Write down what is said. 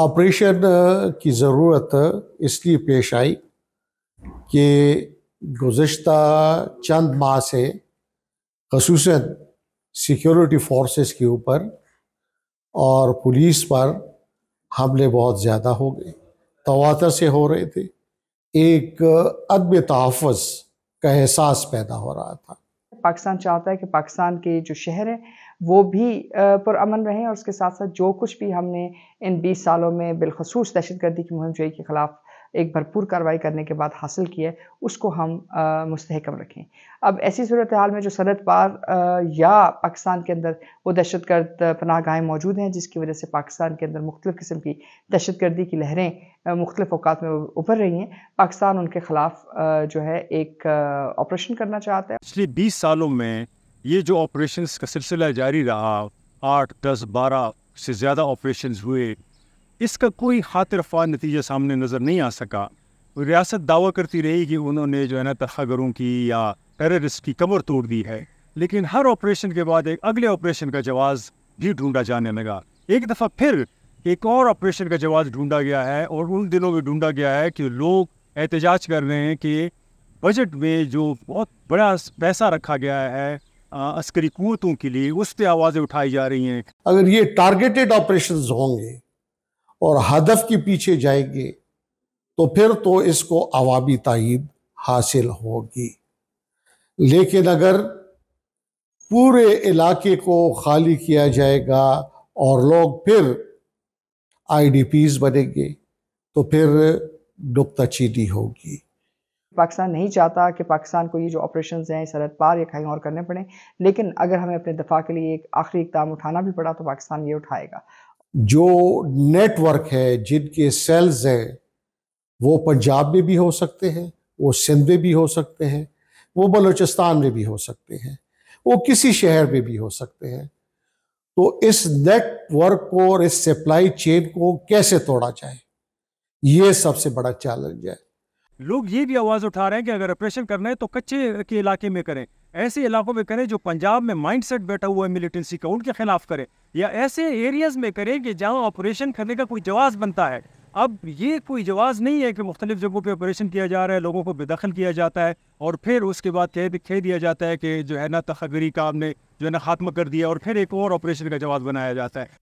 operation کی ضرورت اس لیے پیش آئی کہ گزشتہ چند ماہ سے خصوصاً سیکیورٹی فورسز کے اوپر اور پولیس پر حملے بہت زیادہ ہو گئے تواتر سے ہو رہے تھے ایک عدم تحفظ کا احساس پیدا ہو رہا تھا پاکستان چاہتا ہے کہ پاکستان کے جو شہر ہیں وہ بھی رہیں اور اس کے ساتھ ساتھ جو کچھ بھی ہم نے ان بیس سالوں میں بالخصوص دہشت گردی کی مہم جوئی کے خلاف ایک بھرپور کارروائی کرنے کے بعد حاصل کی ہے اس کو ہم مستحکم رکھیں اب ایسی صورتحال میں جو سرحد پار یا پاکستان کے اندر وہ دہشت گرد پناہ گاہیں موجود ہیں جس کی وجہ سے پاکستان کے اندر مختلف قسم کی دہشت گردی کی لہریں مختلف اوقات میں ابھر رہی ہیں پاکستان ان کے خلاف جو ہے ایک آپریشن کرنا چاہتا ہے پچھلے بیس سالوں میں یہ جو آپریشنس کا سلسلہ جاری رہا آٹھ دس بارہ سے زیادہ آپریشنز ہوئے اس کا کوئی خاطر فا نتیجہ سامنے نظر نہیں آ سکا ریاست دعویٰ کرتی رہی کہ انہوں نے جو ہے نا تخا گروں کی یا ٹیررسٹ کی کمر توڑ دی ہے لیکن ہر آپریشن کے بعد ایک اگلے آپریشن کا جواز بھی ڈھونڈا جانے لگا ایک دفعہ پھر ایک اور آپریشن کا جواز ڈھونڈا گیا ہے اور ان دنوں میں ڈھونڈا گیا ہے کہ لوگ احتجاج کر رہے ہیں کہ بجٹ میں جو بہت بڑا پیسہ رکھا گیا ہے عسکری قوتوں کے لیے اس پہ آوازیں اٹھائی جا رہی ہیں اگر یہ ٹارگیٹڈ آپریشنز ہوں گے اور ہدف کے پیچھے جائیں گے تو پھر تو اس کو عوامی تائید حاصل ہوگی لیکن اگر پورے علاقے کو خالی کیا جائے گا اور لوگ پھر آئی ڈی پیز بنیں گے تو پھر نکتہ چینی ہوگی پاکستان نہیں چاہتا کہ پاکستان کو یہ جو آپریشنز ہیں پار یا اور کرنے پڑیں لیکن اگر ہمیں اپنے دفاع کے لیے ایک آخری اقدام اٹھانا بھی پڑا تو پاکستان یہ اٹھائے گا جو نیٹ ورک ہے جن کے سیلز ہیں وہ پنجاب میں بھی ہو سکتے ہیں وہ سندھ میں بھی ہو سکتے ہیں وہ بلوچستان میں بھی ہو سکتے ہیں وہ کسی شہر میں بھی ہو سکتے ہیں تو اس نیٹ ورک کو اور اس سپلائی چین کو کیسے توڑا جائے یہ سب سے بڑا چیلنج ہے لوگ یہ بھی آواز اٹھا رہے ہیں کہ اگر کرنا ہے تو کچے کے علاقے میں کریں ایسے علاقوں میں کریں جو پنجاب میں مائنڈ سیٹ ہوا ہے کا ان کے خلاف کریں یا ایسے ایریاز میں کریں کہ جہاں آپریشن کرنے کا کوئی جواز بنتا ہے اب یہ کوئی جواز نہیں ہے کہ مختلف جگہوں پہ آپریشن کیا جا رہا ہے لوگوں کو بے دخل کیا جاتا ہے اور پھر اس کے بعد کہہ دیا جاتا ہے کہ جو ہے نا تخبری کام نے جو ہے نا خاتمہ کر دیا اور پھر ایک اور آپریشن کا جواز بنایا جاتا ہے